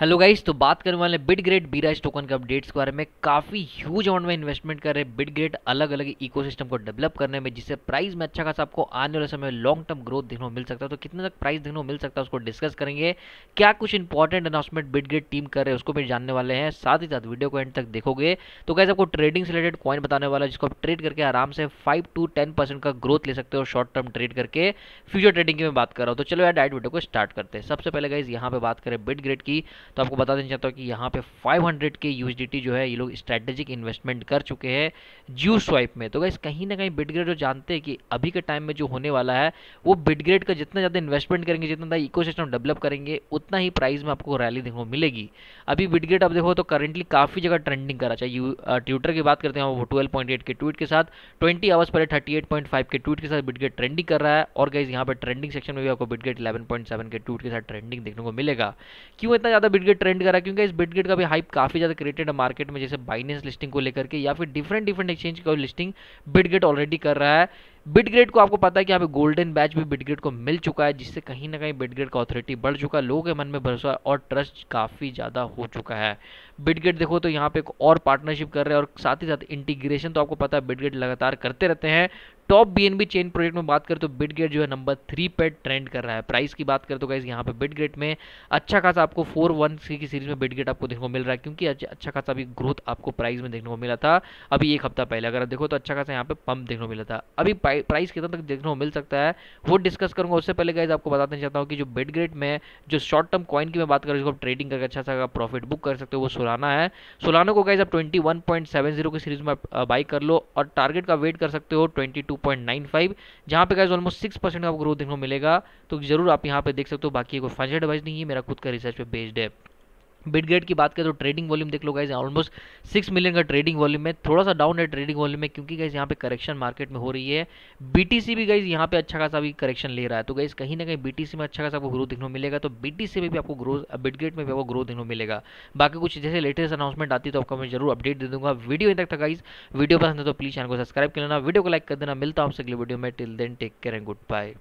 hello guys तो बात करने वाले बिट ग्रेड बीराइज टोकन के अपडेट्स के बारे में काफ़ी ह्यूज अमाउंट में इन्वेस्टमेंट कर रहे हैं बिट ग्रेड अलग अलग इकोसिस्टम को डेवलप करने में जिससे प्राइस में अच्छा खासा आपको आने वाले समय लॉन्ग टर्म ग्रोथ देखने को मिल सकता है तो कितने तक प्राइस देखने को मिल सकता है उसको डिस्कस करेंगे क्या कुछ important announcement Bitgert team कर रहे हैं उसको भी जानने वाले हैं साथ ही साथ वीडियो को एंड तक देखोगे तो गाइज आपको ट्रेडिंग से रिलेटेड कॉइन बताने वाला है जिसको आप ट्रेड करके आराम से फाइव टू टेन का ग्रोथ ले सकते हो शॉर्ट टर्म ट्रेड करके फ्यूचर ट्रेडिंग की मैं बात कर रहा हूँ तो चलो यार डायट वीडियो को स्टार्ट करते हैं सबसे पहले गाइज यहाँ पर बात करें बिट ग्रेड की तो आपको बता देना चाहता हूँ कि यहाँ पे 500 के यू जो है ये लोग स्ट्रेटेजिक इन्वेस्टमेंट कर चुके हैं जियो स्वाइप में तो गाइस कहीं ना कहीं बिटग्रेड जो जानते हैं कि अभी के टाइम में जो होने वाला है वो बिटग्रेड का जितना ज़्यादा इन्वेस्टमेंट करेंगे जितना ज़्यादा इको डेवलप करेंगे उतना ही प्राइस में आपको रैली देखो मिलेगी अभी बिटग्रेड आप देखो तो करेंटली काफ़ी जगह ट्रेंडिंग करा चाहिए ट्विटर की बात करते हैं वो ट्वेल्व के ट्वीट के साथ ट्वेंटी आवर्स पहले थर्टी के ट्वीट के साथ बिटग्रेड ट्रेंडिंग कर रहा है और गैस यहाँ पर ट्रेंडिंग सेक्शन में भी आपको बिटग्रेड इलेवन के ट्वीट के साथ ट्रेंडिंग देखने को मिलेगा क्यों इतना ज़्यादा बिटगेट ट्रेंड करा क्योंकि इस बिटगेट का भी हाइप काफ़ी ज़्यादा क्रिएटेड है मार्केट में जैसे बाइनेंस लिस्टिंग को लेकर के या फिर डिफरेंट डिफरेंट एक्सचेंज का लिस्टिंग बिटगेट ऑलरेडी कर रहा है बिटग्रेड को आपको पता है कि यहाँ पे गोल्डन बैच भी बिटग्रेड को मिल चुका है जिससे कहीं ना कहीं बिटग्रेड का अथॉरिटी बढ़ चुका है लोगों के मन में भरोसा और ट्रस्ट काफ़ी ज़्यादा हो चुका है बिटग्रेड देखो तो यहाँ पे एक और पार्टनरशिप कर रहे हैं और साथ ही साथ इंटीग्रेशन तो आपको पता है बिटग्रेड लगातार करते रहते हैं टॉप बीएनबी चेन प्रोजेक्ट में बात करें तो बिटगेट जो है नंबर थ्री पे ट्रेंड कर रहा है प्राइस की बात करें तो गाइज यहाँ पे बिटगेट में अच्छा खासा आपको फोर वन की सीरीज में बिटगेट आपको देखने को मिल रहा है क्योंकि अच्छा खासा अभी ग्रोथ आपको प्राइस में देखने को मिला था अभी एक हफ्ता पहले अगर आप देखो तो अच्छा खासा यहाँ पे पंप देखने को मिला था अभी प्राइस कितना तक देखने को मिल सकता है वो डिस्कस करूंगा उससे पहले गाइज आपको बताना चाहता हूँ कि जो बिटगेट में जो शॉर्ट टर्म कॉइन की मैं बात करूँ जिसको ट्रेडिंग करके अच्छा सा प्रॉफिट बुक कर सकते हो वो सोलाना है सोलाना को गाइज आप ट्वेंटी की सीरीज में बाई कर लो और टारगेट का वेट कर सकते हो ट्वेंटी 2.95 जहाँ पे गाइज ऑलमोस्ट सिक्स परसेंट का ग्रोथ देखने को मिलेगा तो जरूर आप यहाँ पे देख सकते हो बाकी कोई फंड एडवाइस नहीं है मेरा खुद का रिसर्च पे बेस्ड है बिडगेट की बात करें तो ट्रेडिंग वॉल्यूम देख लो गाइज ऑलमोस्ट सिक्स मिलियन का ट्रेडिंग वॉल्यूम में थोड़ा सा डाउन है ट्रेडिंग वॉल्यूम में क्योंकि गाइज यहाँ पे करेक्शन मार्केट में हो रही है बीटीसी भी गाइज यहाँ पे अच्छा खासा भी करेक्शन ले रहा है तो गाइज कहीं ना कहीं बीटीसी में अच्छा खासा आपको ग्रोथ देखने मिलेगा तो बीटीसी में भी आपको ग्रोथ बिडगेट में भी आपको ग्रोथ देखने मिलेगा बाकी कुछ जैसे लेटेस्ट अनाउंसमेंट आती है तो आपको मैं जरूर अपडेट दे दूंगा वीडियो तक था गाइज वीडियो पसंद है तो प्लीज चैनल को सब्सक्राइब कर लेना वीडियो को लाइक कर देना मिलता हूँ आपसे अगले वीडियो में till then take care and good bye